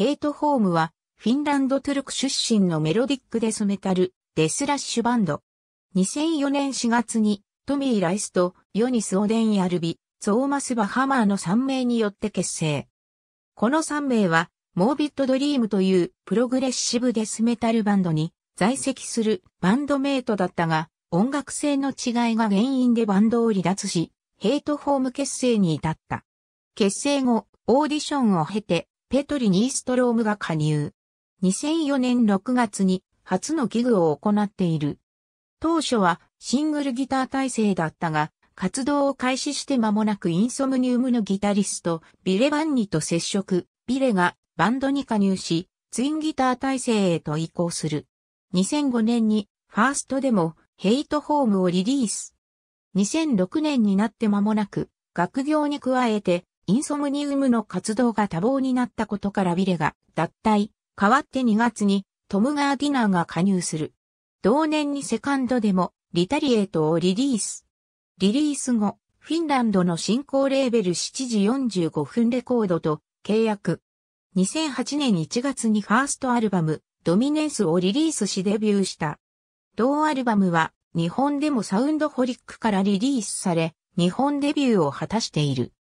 ヘイトホームは、フィンランドトゥルク出身のメロディックデスメタル、デスラッシュバンド。2004年4月に、トミー・ライスとヨニス・オデン・ヤルビ、ゾーマス・バハマーの3名によって結成。この3名は、モービット・ドリームというプログレッシブデスメタルバンドに在籍するバンドメイトだったが、音楽性の違いが原因でバンドを離脱し、ヘイトホーム結成に至った。結成後、オーディションを経て、ペトリ・ニーストロームが加入。2004年6月に初のギグを行っている。当初はシングルギター体制だったが、活動を開始して間もなくインソムニウムのギタリスト、ビレ・バンニと接触、ビレがバンドに加入し、ツインギター体制へと移行する。2005年にファーストでもヘイトホームをリリース。2006年になって間もなく、学業に加えてインソムニウムの活動が多忙になったことからビレが脱退、代わって2月にトムガーディナーが加入する。同年にセカンドでもリタリエートをリリース。リリース後、フィンランドの新興レーベル7時45分レコードと契約。2008年1月にファーストアルバム、ドミネンスをリリースしデビューした。同アルバムは日本でもサウンドホリックからリリースされ、日本デビューを果たしている。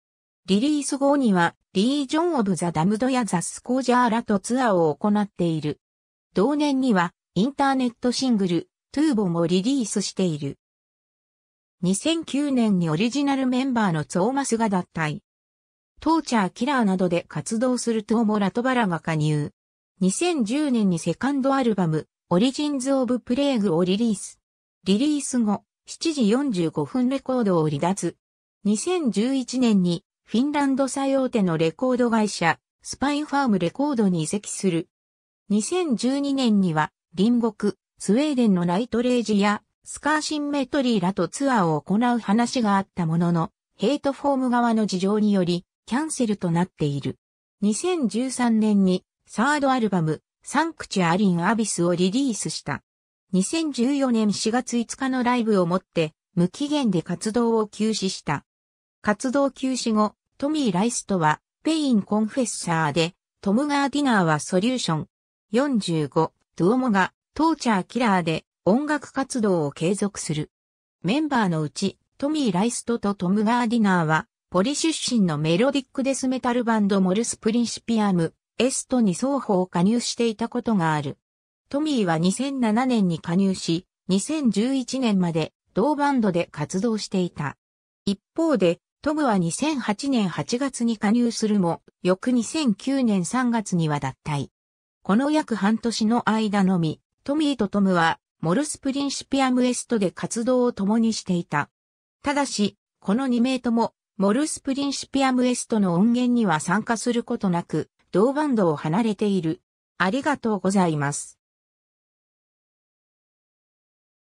リリース後には、リージョン・オブ・ザ・ダムドやザ・スコージャーラとツアーを行っている。同年には、インターネットシングル、トゥーボもリリースしている。2009年にオリジナルメンバーのツォーマスが脱退。トーチャーキラーなどで活動するトーモ・ラトバラが加入。2010年にセカンドアルバム、オリジンズ・オブ・プレーグをリリース。リリース後、7時45分レコードを離脱。2011年にフィンランド最大手のレコード会社、スパイファームレコードに移籍する。2012年には、隣国、スウェーデンのライトレージや、スカーシンメトリーらとツアーを行う話があったものの、ヘイトフォーム側の事情により、キャンセルとなっている。2013年に、サードアルバム、サンクチュアリン・アビスをリリースした。2014年4月5日のライブをもって、無期限で活動を休止した。活動休止後、トミー・ライストは、ペイン・コンフェッサーで、トム・ガーディナーはソリューション。45、ドゥオモが、トーチャー・キラーで、音楽活動を継続する。メンバーのうち、トミー・ライストとトム・ガーディナーは、ポリ出身のメロディックデスメタルバンドモルス・プリンシピアム、エストに双方加入していたことがある。トミーは2007年に加入し、2011年まで同バンドで活動していた。一方で、トムは2008年8月に加入するも、翌2009年3月には脱退。この約半年の間のみ、トミーとトムは、モルスプリンシピアムエストで活動を共にしていた。ただし、この2名とも、モルスプリンシピアムエストの音源には参加することなく、同バンドを離れている。ありがとうございます。